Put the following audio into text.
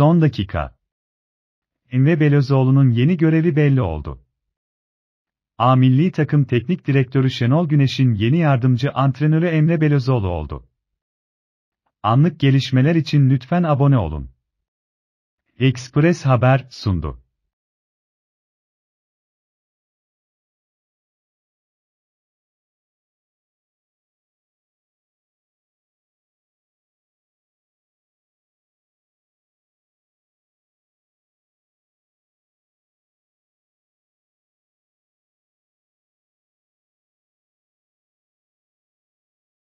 Son dakika. Emre Belözoğlu'nun yeni görevi belli oldu. A milli takım teknik direktörü Şenol Güneş'in yeni yardımcı antrenörü Emre Belözoğlu oldu. Anlık gelişmeler için lütfen abone olun. Express Haber sundu.